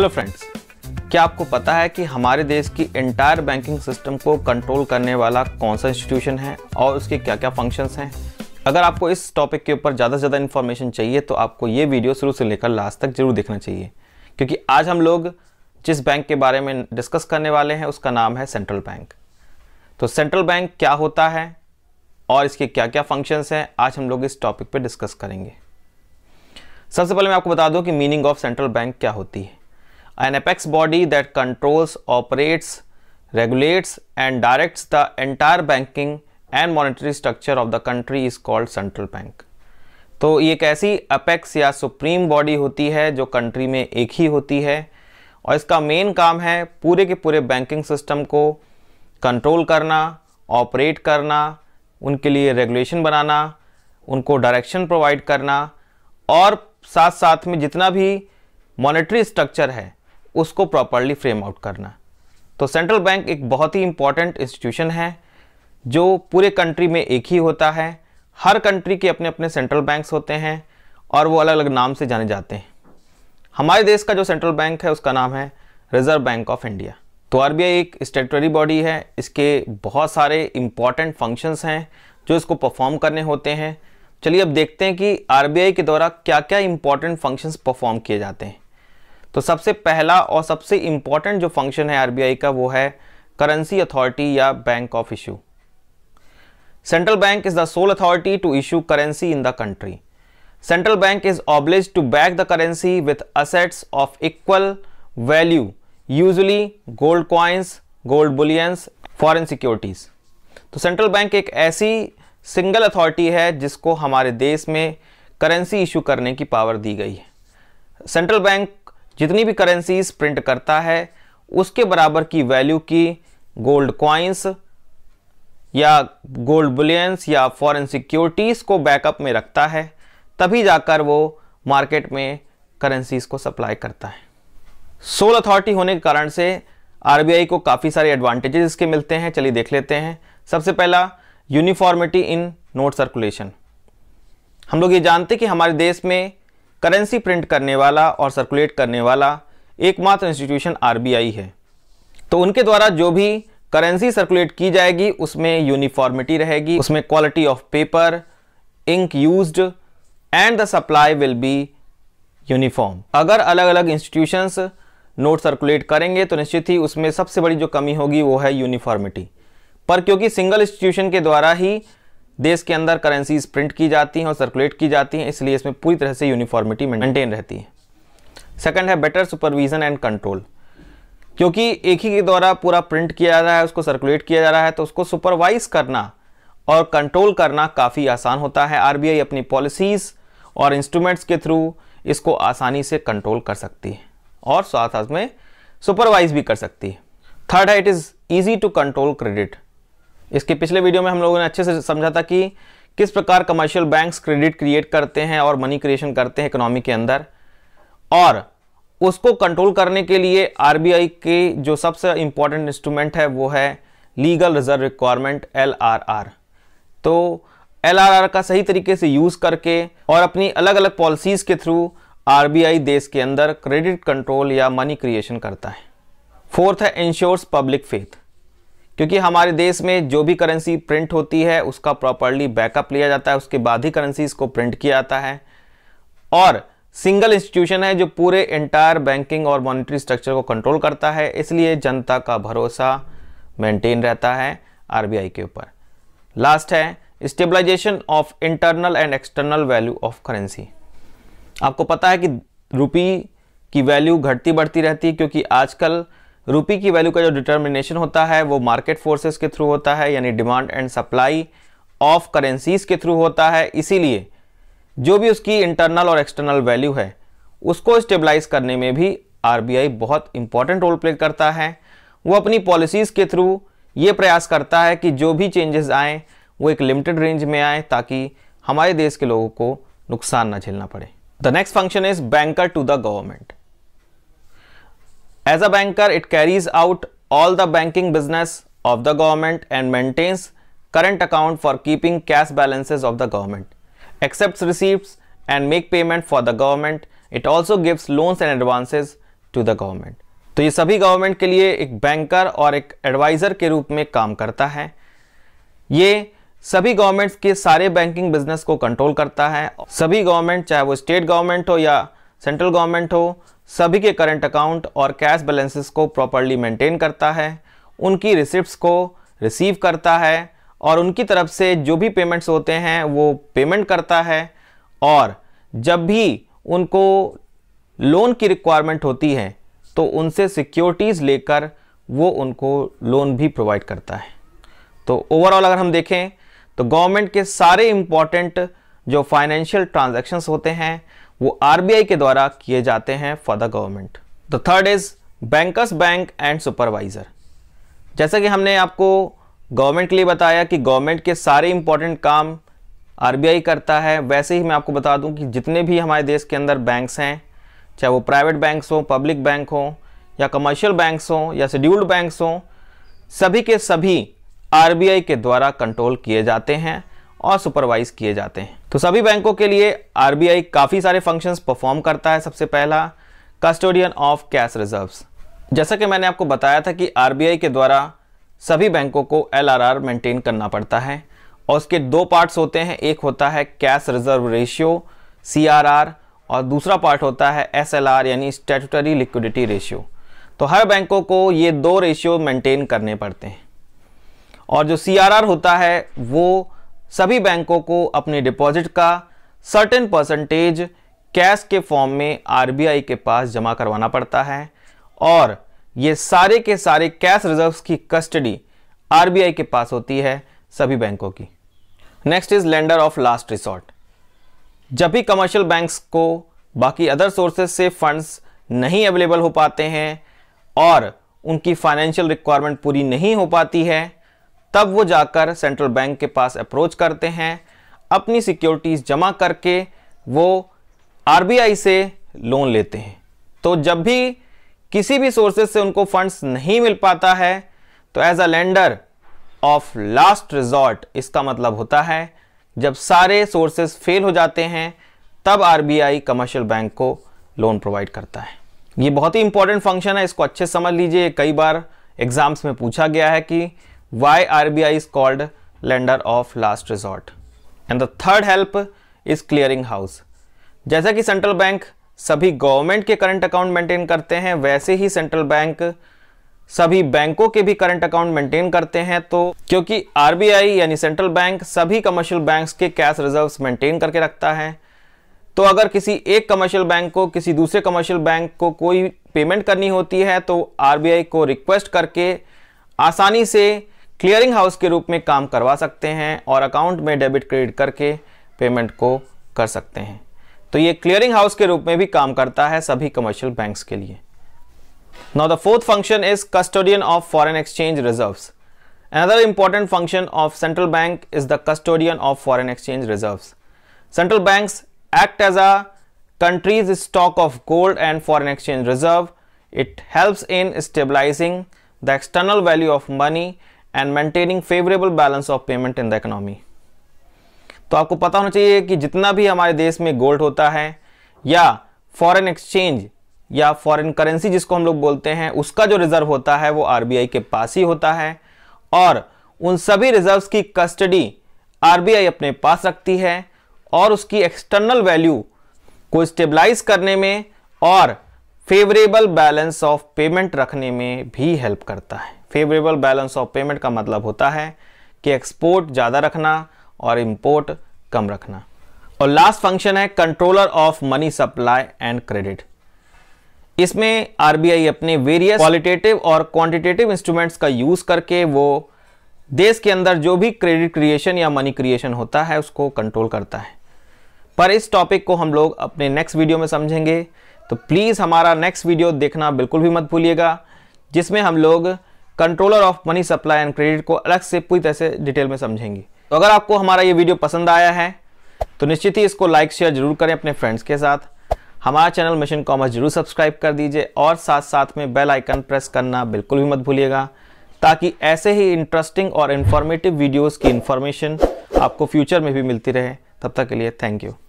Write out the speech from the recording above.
Hello friends क्या आपको पता है कि हमारे देश की एंटायर बैंकिंग सिस्टम को कंट्रोल करने वाला कौन सा इंस्टीट्यूशन है और उसके क्या क्या फंक्शंस हैं अगर आपको इस टॉपिक के ऊपर ज़्यादा से ज़्यादा इन्फॉर्मेशन चाहिए तो आपको ये वीडियो शुरू से लेकर लास्ट तक जरूर देखना चाहिए क्योंकि आज हम लोग जिस बैंक के बारे में डिस्कस करने वाले हैं उसका नाम है सेंट्रल बैंक तो सेंट्रल बैंक क्या होता है और इसके क्या क्या फंक्शंस हैं आज हम लोग इस टॉपिक पर डिस्कस करेंगे सबसे पहले मैं आपको बता दूं कि मीनिंग ऑफ सेंट्रल बैंक क्या होती है an apex body that controls, operates, regulates and directs the entire banking and monetary structure of the country is called central bank. तो ये एक ऐसी अपेक्स या सुप्रीम बॉडी होती है जो कंट्री में एक ही होती है और इसका मेन काम है पूरे के पूरे बैंकिंग सिस्टम को कंट्रोल करना ऑपरेट करना उनके लिए रेगुलेशन बनाना उनको डायरेक्शन प्रोवाइड करना और साथ साथ में जितना भी मॉनेटरी स्ट्रक्चर है उसको प्रॉपरली फ्रेम आउट करना तो सेंट्रल बैंक एक बहुत ही इम्पॉर्टेंट इंस्टीट्यूशन है जो पूरे कंट्री में एक ही होता है हर कंट्री के अपने अपने सेंट्रल बैंक्स होते हैं और वो अलग अलग नाम से जाने जाते हैं हमारे देश का जो सेंट्रल बैंक है उसका नाम है रिजर्व बैंक ऑफ इंडिया तो आर एक स्टेटरी बॉडी है इसके बहुत सारे इम्पॉर्टेंट फंक्शंस हैं जो इसको परफॉर्म करने होते हैं चलिए अब देखते हैं कि आर के द्वारा क्या क्या इम्पॉर्टेंट फंक्शंस परफॉर्म किए जाते हैं तो सबसे पहला और सबसे इंपॉर्टेंट जो फंक्शन है आरबीआई का वो है करेंसी अथॉरिटी या bank of issue central bank is the sole authority to issue currency in the country central bank is oblige to back the currency with assets of equal value usually gold coins gold bullions foreign securities तो central बैंक एक ऐसी single authority है जिसको हमारे देश में currency issue करने की पावर दी गई है सेंट्रल बैंक जितनी भी करेंसीज प्रिंट करता है उसके बराबर की वैल्यू की गोल्ड क्वाइंस या गोल्ड बुलियंस या फॉरेन सिक्योरिटीज़ को बैकअप में रखता है तभी जाकर वो मार्केट में करेंसीज को सप्लाई करता है सोल अथॉरिटी होने के कारण से आरबीआई को काफ़ी सारे एडवांटेजेस इसके मिलते हैं चलिए देख लेते हैं सबसे पहला यूनिफॉर्मिटी इन नोट सर्कुलेशन हम लोग ये जानते हैं कि हमारे देश में करेंसी प्रिंट करने वाला और सर्कुलेट करने वाला एकमात्र इंस्टीट्यूशन आरबीआई है तो उनके द्वारा जो भी करेंसी सर्कुलेट की जाएगी उसमें यूनिफॉर्मिटी रहेगी उसमें quality of paper ink used and the supply will be uniform अगर अलग अलग इंस्टीट्यूशंस नोट सर्कुलेट करेंगे तो निश्चित ही उसमें सबसे बड़ी जो कमी होगी वो है यूनिफॉर्मिटी पर क्योंकि सिंगल इंस्टीट्यूशन के द्वारा ही देश के अंदर करेंसीज प्रिंट की जाती हैं और सर्कुलेट की जाती हैं इसलिए इसमें पूरी तरह से यूनिफॉर्मिटी मेंटेन रहती है सेकंड है बेटर सुपरविजन एंड कंट्रोल क्योंकि एक ही के द्वारा पूरा प्रिंट किया जा रहा है उसको सर्कुलेट किया जा रहा है तो उसको सुपरवाइज करना और कंट्रोल करना काफ़ी आसान होता है आर अपनी पॉलिसीज़ और इंस्ट्रूमेंट्स के थ्रू इसको आसानी से कंट्रोल कर सकती है और साथ साथ में सुपरवाइज भी कर सकती है थर्ड है it is easy to control credit इसके पिछले वीडियो में हम लोगों ने अच्छे से समझा था कि किस प्रकार कमर्शियल बैंक्स क्रेडिट क्रिएट करते हैं और मनी क्रिएशन करते हैं इकोनॉमी के अंदर और उसको कंट्रोल करने के लिए आरबीआई के जो सबसे इंपॉर्टेंट इंस्ट्रूमेंट है वो है legal reserve requirement L R R तो एल आर आर का सही तरीके से यूज़ करके और अपनी अलग अलग पॉलिसीज़ के थ्रू आरबीआई देश के अंदर क्रेडिट कंट्रोल या मनी क्रिएशन करता है फोर्थ है इंश्योर्स पब्लिक फेथ क्योंकि हमारे देश में जो भी करेंसी प्रिंट होती है उसका प्रॉपरली बैकअप लिया जाता है उसके बाद ही करेंसीज को प्रिंट किया जाता है और सिंगल इंस्टीट्यूशन है जो पूरे इंटायर बैंकिंग और मॉनिटरी स्ट्रक्चर को कंट्रोल करता है इसलिए जनता का भरोसा मेंटेन रहता है आरबीआई के ऊपर लास्ट है stabilization of internal and external value of currency आपको पता है कि रुपी की वैल्यू घटती बढ़ती रहती है क्योंकि आजकल रुपी की वैल्यू का जो डिटर्मिनेशन होता है वो मार्केट फोर्सेस के थ्रू होता है यानी demand and supply of currencies के थ्रू होता है इसीलिए जो भी उसकी इंटरनल और एक्सटर्नल वैल्यू है उसको स्टेबलाइज करने में भी आरबीआई बहुत इंपॉर्टेंट रोल प्ले करता है वो अपनी पॉलिसीज़ के थ्रू ये प्रयास करता है कि जो भी चेंजेस आएँ वो एक लिमिटेड रेंज में आए ताकि हमारे देश के लोगों को नुकसान ना झेलना पड़े the next function is banker to the government as a banker it carries out all the banking business of the government and maintains current account for keeping cash balances of the government accept receipts and make payment for the government it also gives loans and advances to the government तो ये सभी government के लिए एक banker और एक adviser के रूप में काम करता है ये सभी गवर्नमेंट्स के सारे बैंकिंग बिजनेस को कंट्रोल करता है सभी गवर्नमेंट चाहे वो स्टेट गवर्नमेंट हो या सेंट्रल गवर्नमेंट हो सभी के करंट अकाउंट और कैश बैलेंसेस को प्रॉपरली मेंटेन करता है उनकी रिसिप्ट को रिसीव करता है और उनकी तरफ से जो भी पेमेंट्स होते हैं वो पेमेंट करता है और जब भी उनको लोन की रिक्वायरमेंट होती है तो उनसे सिक्योरिटीज़ लेकर वो उनको लोन भी प्रोवाइड करता है तो ओवरऑल अगर हम देखें तो गवर्नमेंट के सारे इम्पॉर्टेंट जो फाइनेंशियल ट्रांजैक्शंस होते हैं वो आरबीआई के द्वारा किए जाते हैं for the government the third is bankers bank and supervisor जैसा कि हमने आपको गवर्नमेंट के लिए बताया कि गवर्नमेंट के सारे इंपॉर्टेंट काम आरबीआई करता है वैसे ही मैं आपको बता दूं कि जितने भी हमारे देश के अंदर बैंक्स हैं चाहे वो प्राइवेट बैंक्स हों पब्लिक बैंक हों या कमर्शियल बैंक्स हों या शेड्यूल्ड बैंक्स हों सभी के सभी आरबीआई के द्वारा कंट्रोल किए जाते हैं और सुपरवाइज किए जाते हैं तो सभी बैंकों के लिए आरबीआई काफ़ी सारे फंक्शंस परफॉर्म करता है सबसे पहला कस्टोडियन ऑफ कैश रिजर्व्स जैसा कि मैंने आपको बताया था कि आरबीआई के द्वारा सभी बैंकों को एलआरआर मेंटेन करना पड़ता है और उसके दो पार्ट्स होते हैं एक होता है कैश रिजर्व रेशियो सी और दूसरा पार्ट होता है एस यानी स्टेटरी लिक्विडिटी रेशियो तो हर बैंकों को ये दो रेशियो मेंटेन करने पड़ते हैं और जो सी होता है वो सभी बैंकों को अपने डिपॉजिट का सर्टेन परसेंटेज कैश के फॉर्म में आरबीआई के पास जमा करवाना पड़ता है और ये सारे के सारे कैश रिजर्व्स की कस्टडी आरबीआई के पास होती है सभी बैंकों की next is lender of last resort जब भी कमर्शियल बैंक्स को बाकी अदर सोर्सेस से फंड्स नहीं अवेलेबल हो पाते हैं और उनकी फाइनेंशियल रिक्वायरमेंट पूरी नहीं हो पाती है तब वो जाकर सेंट्रल बैंक के पास अप्रोच करते हैं अपनी सिक्योरिटीज़ जमा करके वो आरबीआई से लोन लेते हैं तो जब भी किसी भी सोर्सेज से उनको फंड्स नहीं मिल पाता है तो as a lender of last resort इसका मतलब होता है जब सारे सोर्सेज फेल हो जाते हैं तब आरबीआई कमर्शियल बैंक को लोन प्रोवाइड करता है ये बहुत ही इंपॉर्टेंट फंक्शन है इसको अच्छे समझ लीजिए कई बार एग्जाम्स में पूछा गया है कि why RBI is called lender of last resort. And the third help is clearing house. जैसा कि सेंट्रल बैंक सभी गवर्नमेंट के करंट अकाउंट मेंटेन करते हैं वैसे ही सेंट्रल बैंक सभी बैंकों के भी करंट अकाउंट मेंटेन करते हैं तो क्योंकि आरबीआई यानी सेंट्रल बैंक सभी कमर्शियल बैंक्स के कैश रिजर्व्स मेंटेन करके रखता है तो अगर किसी एक कमर्शियल बैंक को किसी दूसरे कमर्शियल बैंक को कोई पेमेंट करनी होती है तो आरबीआई को रिक्वेस्ट करके आसानी से क्लियरिंग हाउस के रूप में काम करवा सकते हैं और अकाउंट में डेबिट क्रेडिट करके पेमेंट को कर सकते हैं तो ये क्लियरिंग हाउस के रूप में भी काम करता है सभी कमर्शियल बैंक्स के लिए now the fourth function is custodian of foreign exchange reserves another important function of central bank is the custodian of foreign exchange reserve central banks act as a country's stock of gold and foreign exchange reserve it helps in stabilizing the external value of money and maintaining favourable balance of payment in the economy तो आपको पता होना चाहिए कि जितना भी हमारे देश में गोल्ड होता है या फॉरेन एक्सचेंज या फॉरेन करेंसी जिसको हम लोग बोलते हैं उसका जो रिजर्व होता है वो आरबीआई के पास ही होता है और उन सभी रिजर्व्स की कस्टडी आरबीआई अपने पास रखती है और उसकी एक्सटर्नल वैल्यू को स्टेबलाइज करने में और फेवरेबल बैलेंस ऑफ पेमेंट रखने में भी हेल्प करता है फेवरेबल बैलेंस ऑफ पेमेंट का मतलब होता है कि एक्सपोर्ट ज़्यादा रखना और इम्पोर्ट कम रखना और लास्ट फंक्शन है controller of money supply and credit इसमें आरबीआई अपने वेरियस क्वालिटेटिव और क्वांटिटेटिव इंस्ट्रूमेंट्स का यूज़ करके वो देश के अंदर जो भी क्रेडिट क्रिएशन या मनी क्रिएशन होता है उसको कंट्रोल करता है पर इस टॉपिक को हम लोग अपने नेक्स्ट वीडियो में समझेंगे तो प्लीज़ हमारा नेक्स्ट वीडियो देखना बिल्कुल भी मत भूलिएगा जिसमें हम लोग controller of money supply and credit को अलग से पूरी तरह से डिटेल में समझेंगे तो अगर आपको हमारा ये वीडियो पसंद आया है तो निश्चित ही इसको लाइक शेयर जरूर करें अपने फ्रेंड्स के साथ हमारा चैनल मिशन कॉमर्स जरूर सब्सक्राइब कर दीजिए और साथ साथ में बेल आइकन प्रेस करना बिल्कुल भी मत भूलिएगा ताकि ऐसे ही इंटरेस्टिंग और इन्फॉर्मेटिव वीडियोस की इन्फॉर्मेशन आपको फ्यूचर में भी मिलती रहे तब तक के लिए थैंक यू